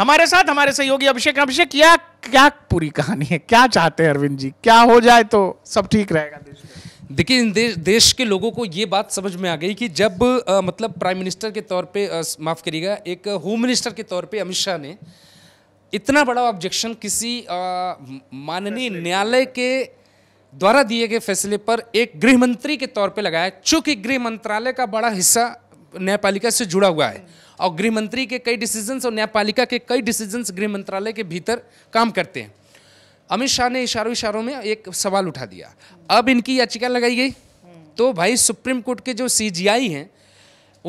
हमारे साथ हमारे सहयोगी अभिषेक अभिषेक क्या क्या पूरी कहानी है क्या चाहते हैं अरविंद जी क्या हो जाए तो सब ठीक रहेगा देखिए इन देश देश के लोगों को ये बात समझ में आ गई कि जब आ, मतलब प्राइम मिनिस्टर के तौर पे माफ़ करिएगा एक होम मिनिस्टर के तौर पे अमित शाह ने इतना बड़ा ऑब्जेक्शन किसी माननीय न्यायालय के द्वारा दिए गए फैसले पर एक गृह मंत्री के तौर पे लगाया चूंकि गृह मंत्रालय का बड़ा हिस्सा न्यायपालिका से जुड़ा हुआ है और गृह मंत्री के कई डिसीजंस और न्यायपालिका के कई डिसीजंस गृह मंत्रालय के भीतर काम करते हैं अमित शाह ने इशारों इशारों में एक सवाल उठा दिया अब इनकी याचिका लगाई गई तो भाई सुप्रीम कोर्ट के जो सी हैं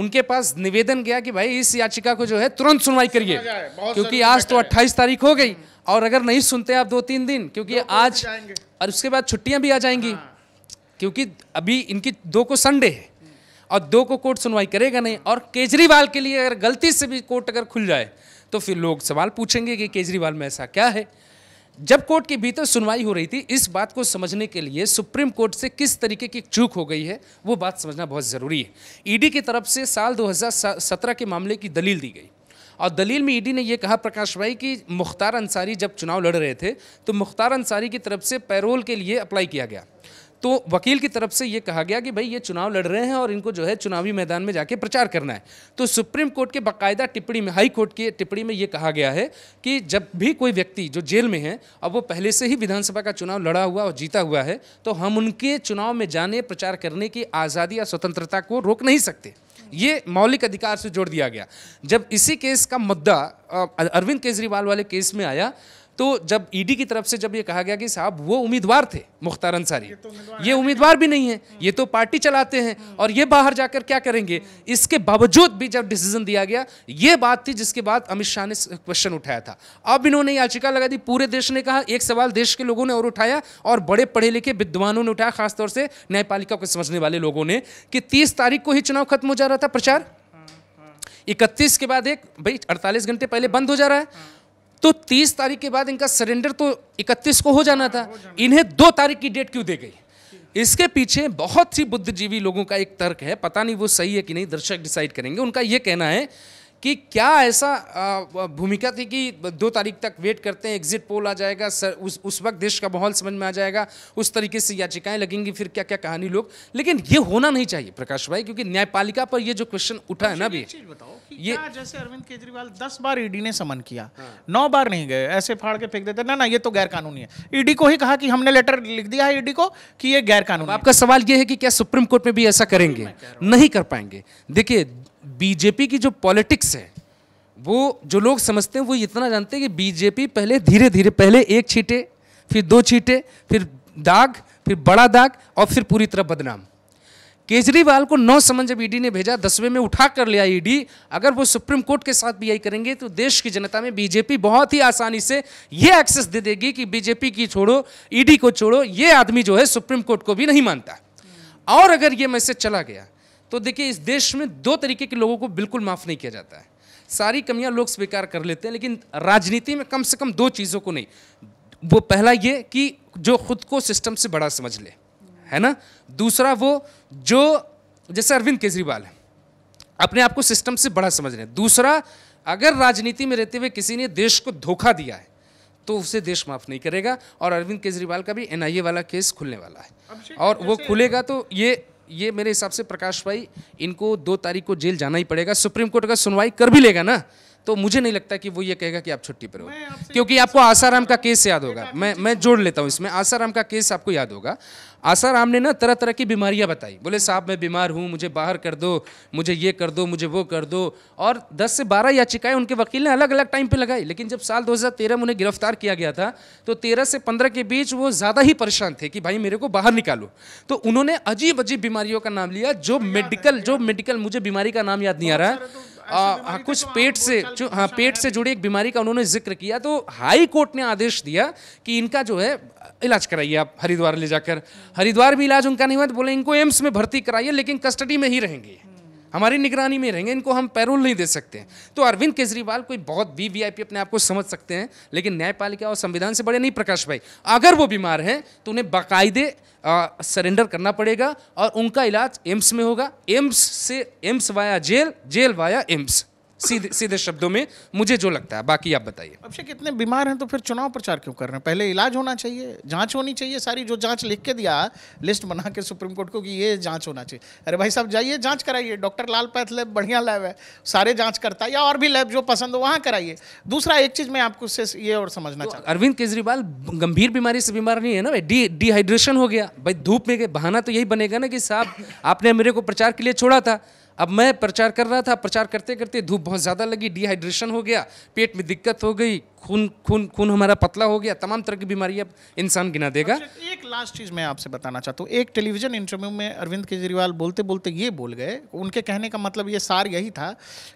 उनके पास निवेदन गया कि भाई इस याचिका को जो है तुरंत सुनवाई करिए क्योंकि आज तो 28 तारीख हो गई हम्म। और अगर नहीं सुनते आप दो तीन दिन क्योंकि आज और उसके बाद छुट्टियां भी आ जाएंगी हाँ। क्योंकि अभी इनकी दो को संडे है और दो को कोर्ट सुनवाई करेगा नहीं और केजरीवाल के लिए अगर गलती से भी कोर्ट अगर खुल जाए तो फिर लोग सवाल पूछेंगे कि केजरीवाल में ऐसा क्या है जब कोर्ट के भीतर सुनवाई हो रही थी इस बात को समझने के लिए सुप्रीम कोर्ट से किस तरीके की चूक हो गई है वो बात समझना बहुत ज़रूरी है ईडी की तरफ से साल 2017 के मामले की दलील दी गई और दलील में ईडी ने यह कहा प्रकाश भाई कि मुख्तार अंसारी जब चुनाव लड़ रहे थे तो मुख्तार अंसारी की तरफ से पैरोल के लिए अप्लाई किया गया तो वकील की तरफ से ये कहा गया कि भाई ये चुनाव लड़ रहे हैं और इनको जो है चुनावी मैदान में जाके प्रचार करना है तो सुप्रीम कोर्ट के बाकायदा टिप्पणी में हाई कोर्ट की टिप्पणी में ये कहा गया है कि जब भी कोई व्यक्ति जो जेल में है अब वो पहले से ही विधानसभा का चुनाव लड़ा हुआ और जीता हुआ है तो हम उनके चुनाव में जाने प्रचार करने की आज़ादी या स्वतंत्रता को रोक नहीं सकते ये मौलिक अधिकार से जोड़ दिया गया जब इसी केस का मुद्दा अरविंद केजरीवाल वाले केस में आया तो जब ईडी e की तरफ से जब ये कहा गया कि साहब वो उम्मीदवार थे मुख्तार अंसारी ये, तो ये उम्मीदवार भी नहीं है ये तो पार्टी चलाते हैं और ये बाहर जाकर क्या करेंगे इसके बावजूद भी जब डिसीजन दिया गया ये बात थी जिसके बाद अमित शाह ने क्वेश्चन उठाया था अब इन्होंने याचिका लगा दी पूरे देश ने कहा एक सवाल देश के लोगों ने और उठाया और बड़े पढ़े लिखे विद्वानों ने उठाया खासतौर से न्यायपालिका को समझने वाले लोगों ने कि तीस तारीख को ही चुनाव खत्म हो जा रहा था प्रचार इकतीस के बाद एक भाई अड़तालीस घंटे पहले बंद हो जा रहा है तो 30 तारीख के बाद इनका सरेंडर तो 31 को हो जाना था इन्हें दो तारीख की डेट क्यों दे गई इसके पीछे बहुत ही बुद्धिजीवी लोगों का एक तर्क है पता नहीं वो सही है कि नहीं दर्शक डिसाइड करेंगे उनका ये कहना है कि क्या ऐसा भूमिका थी कि दो तारीख तक वेट करते हैं एग्जिट पोल आ जाएगा सर उस उस वक्त देश का माहौल समझ में आ जाएगा उस तरीके से याचिकाएं लगेंगी फिर क्या क्या कहानी लोग लेकिन ये होना नहीं चाहिए प्रकाश भाई क्योंकि न्यायपालिका पर ये जो क्वेश्चन उठा है ना अच्छा, भी बताओ ये क्या जैसे अरविंद केजरीवाल दस बार ईडी e ने समन किया हाँ। नौ बार नहीं गए ऐसे फाड़ के फेंक देते ना ना ये तो गैर कानूनी है ईडी e को ही कहा कि हमने लेटर लिख दिया है ईडी e को कि ये गैर कानूनी आपका सवाल ये है कि क्या सुप्रीम कोर्ट में भी ऐसा करेंगे नहीं कर पाएंगे देखिए बीजेपी की जो पॉलिटिक्स है वो जो लोग समझते हैं वो इतना जानते हैं कि बीजेपी पहले धीरे धीरे पहले एक छीटे फिर दो छीटे फिर दाग फिर बड़ा दाग और फिर पूरी तरह बदनाम केजरीवाल को नौ समन जब ईडी e ने भेजा दसवें में उठा कर लिया ईडी e अगर वो सुप्रीम कोर्ट के साथ बीआई करेंगे तो देश की जनता में बीजेपी बहुत ही आसानी से ये एक्सेस दे देगी कि बीजेपी की छोड़ो ईडी e को छोड़ो ये आदमी जो है सुप्रीम कोर्ट को भी नहीं मानता और अगर ये मैसेज चला गया तो देखिए इस देश में दो तरीके के लोगों को बिल्कुल माफ़ नहीं किया जाता है सारी कमियां लोग स्वीकार कर लेते हैं लेकिन राजनीति में कम से कम दो चीज़ों को नहीं वो पहला ये कि जो खुद को सिस्टम से बड़ा समझ ले है ना दूसरा वो जो जैसे अरविंद केजरीवाल है अपने आप को सिस्टम से बड़ा समझ रहे हैं दूसरा अगर राजनीति में रहते हुए किसी ने देश को धोखा दिया है तो उसे देश माफ नहीं करेगा और अरविंद केजरीवाल का भी एनआईए वाला केस खुलने वाला है और वो खुलेगा तो ये ये मेरे हिसाब से प्रकाश भाई इनको दो तारीख को जेल जाना ही पड़ेगा सुप्रीम कोर्ट का सुनवाई कर भी लेगा ना तो मुझे नहीं लगता कि वो ये कहेगा कि आप छुट्टी पर हो क्योंकि आपको आसाराम का केस याद होगा मैं मैं जोड़ लेता हूँ इसमें आसाराम का केस आपको याद होगा आसाराम ने ना तरह तरह की बीमारियाँ बताई बोले साहब मैं बीमार हूँ मुझे बाहर कर दो मुझे ये कर दो मुझे वो कर दो और दस से बारह याचिकाएं उनके वकील ने अलग अलग टाइम पर लगाई लेकिन जब साल दो में उन्हें गिरफ्तार किया गया था तो तेरह से पंद्रह के बीच वो ज़्यादा ही परेशान थे कि भाई मेरे को बाहर निकालो तो उन्होंने अजीब अजीब बीमारियों का नाम लिया जो मेडिकल जो मेडिकल मुझे बीमारी का नाम याद नहीं आ रहा है आ, हाँ, कुछ तो पेट से जो हाँ पेट से जुड़ी एक बीमारी का उन्होंने जिक्र किया तो हाई कोर्ट ने आदेश दिया कि इनका जो है इलाज कराइए आप हरिद्वार ले जाकर हरिद्वार भी इलाज उनका नहीं हुआ तो बोले इनको एम्स में भर्ती कराइए लेकिन कस्टडी में ही रहेंगे हमारी निगरानी में रहेंगे इनको हम पैरोल नहीं दे सकते हैं तो अरविंद केजरीवाल कोई बहुत वी वी आई पी अपने आप को समझ सकते हैं लेकिन न्यायपालिका और संविधान से बड़े नहीं प्रकाश भाई अगर वो बीमार हैं तो उन्हें बाकायदे सरेंडर करना पड़ेगा और उनका इलाज एम्स में होगा एम्स से AIIMS via jail jail via AIIMS सीधे सीधे शब्दों में मुझे जो लगता है बाकी आप बताइए अभिषेक इतने बीमार हैं तो फिर चुनाव प्रचार क्यों कर रहे हैं पहले इलाज होना चाहिए जांच होनी चाहिए सारी जो जांच लिख के दिया लिस्ट बना के सुप्रीम कोर्ट को कि ये जांच होना चाहिए अरे भाई साहब जाइए जांच कराइए डॉक्टर लाल पैथ लैब बढ़िया लैब है सारे जाँच करता है या और भी लैब जो पसंद हो वहाँ कराइए दूसरा एक चीज़ मैं आपको से ये और समझना तो चाहूँगा अरविंद केजरीवाल गंभीर बीमारी से बीमार नहीं है ना भाई डिहाइड्रेशन हो गया भाई धूप में गए बहाना तो यही बनेगा ना कि साहब आपने मेरे को प्रचार के लिए छोड़ा था अब मैं प्रचार कर रहा था प्रचार करते करते धूप बहुत ज़्यादा लगी डिहाइड्रेशन हो गया पेट में दिक्कत हो गई खून खून खून हमारा पतला हो गया तमाम तरह की बीमारियां इंसान गिना देगा अच्छा, तो एक लास्ट चीज़ मैं आपसे बताना चाहता हूँ एक टेलीविज़न इंटरव्यू में अरविंद केजरीवाल बोलते बोलते ये बोल गए उनके कहने का मतलब ये सार यही था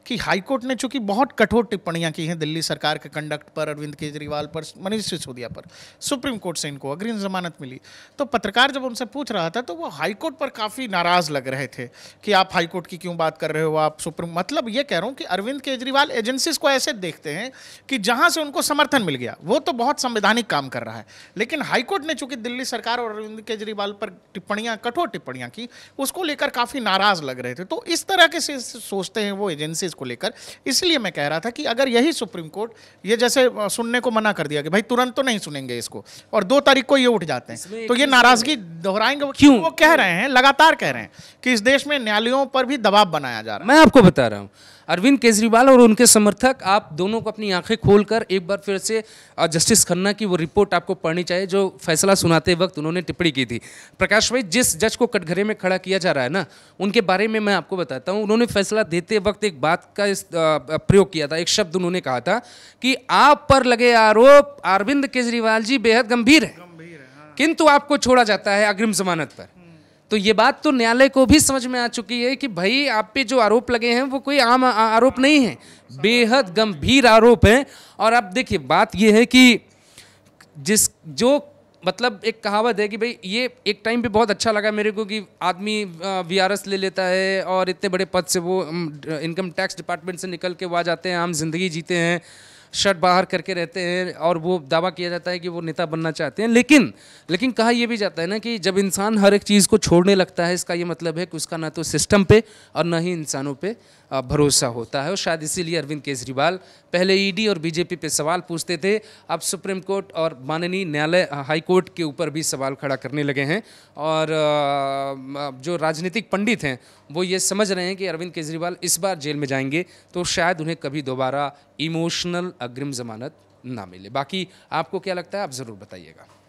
कि हाईकोर्ट ने चूंकि बहुत कठोर टिप्पणियाँ की हैं दिल्ली सरकार के कंडक्ट पर अरविंद केजरीवाल पर मनीष सिसोदिया पर सुप्रीम कोर्ट से इनको अग्रिम जमानत मिली तो पत्रकार जब उनसे पूछ रहा था तो वो हाईकोर्ट पर काफ़ी नाराज़ लग रहे थे कि आप हाईकोर्ट की क्यों बात कर रहे हो आप सुप्रीम मतलब ये कह रहा हूँ कि अरविंद केजरीवाल एजेंसीज को ऐसे देखते हैं कि जहाँ से उनको समर्थन मिल गया वो तो बहुत संवैधानिक काम कर रहा है लेकिन हाईकोर्ट ने चूंकि दिल्ली सरकार और अरविंद केजरीवाल पर टिप्पणियाँ कठोर टिप्पणियाँ की उसको लेकर काफ़ी नाराज़ लग रहे थे तो इस तरह के सोचते हैं वो एजेंसीज को लेकर इसलिए मैं कह रहा था कि अगर यही सुप्रीम कोर्ट ये जैसे सुनने को मना कर दिया कि भाई तुरंत तो नहीं सुनेंगे इसको और दो तारीख को ये उठ जाते हैं तो ये नाराज़गी दोहराएंगे क्यों वो कह रहे हैं लगातार कह रहे हैं कि इस देश में न्यायालयों पर भी दबाव नवाब बनाया जा रहा है मैं आपको बता रहा हूँ अरविंद केजरीवाल और उनके समर्थक आप दोनों को अपनी आंखें खोलकर एक बार फिर से जस्टिस खन्ना की वो रिपोर्ट आपको पढ़नी चाहिए जो फैसला सुनाते वक्त उन्होंने टिप्पणी की थी प्रकाश भाई जिस जज को कटघरे में खड़ा किया जा रहा है ना उनके बारे में मैं आपको बताता हूँ उन्होंने फैसला देते वक्त एक बात का प्रयोग किया था एक शब्द उन्होंने कहा था कि आप पर लगे आरोप अरविंद केजरीवाल जी बेहद गंभीर है हाँ। किंतु आपको छोड़ा जाता है अग्रिम जमानत पर तो ये बात तो न्यायालय को भी समझ में आ चुकी है कि भाई आप पे जो आरोप लगे हैं वो कोई आम आरोप नहीं है बेहद गंभीर आरोप हैं और अब देखिए बात ये है कि जिस जो मतलब एक कहावत है कि भाई ये एक टाइम पे बहुत अच्छा लगा मेरे को कि आदमी वी ले लेता है और इतने बड़े पद से वो इनकम टैक्स डिपार्टमेंट से निकल के वो आ जाते हैं आम जिंदगी जीते हैं शर्ट बाहर करके रहते हैं और वो दावा किया जाता है कि वो नेता बनना चाहते हैं लेकिन लेकिन कहा यह भी जाता है ना कि जब इंसान हर एक चीज़ को छोड़ने लगता है इसका ये मतलब है कि उसका ना तो सिस्टम पे और ना ही इंसानों पे भरोसा होता है और शायद इसीलिए अरविंद केजरीवाल पहले ईडी और बीजेपी पे सवाल पूछते थे अब सुप्रीम कोर्ट और माननीय न्यायालय हाई कोर्ट के ऊपर भी सवाल खड़ा करने लगे हैं और जो राजनीतिक पंडित हैं वो ये समझ रहे हैं कि अरविंद केजरीवाल इस बार जेल में जाएंगे तो शायद उन्हें कभी दोबारा इमोशनल अग्रिम ज़मानत ना मिले बाकी आपको क्या लगता है आप ज़रूर बताइएगा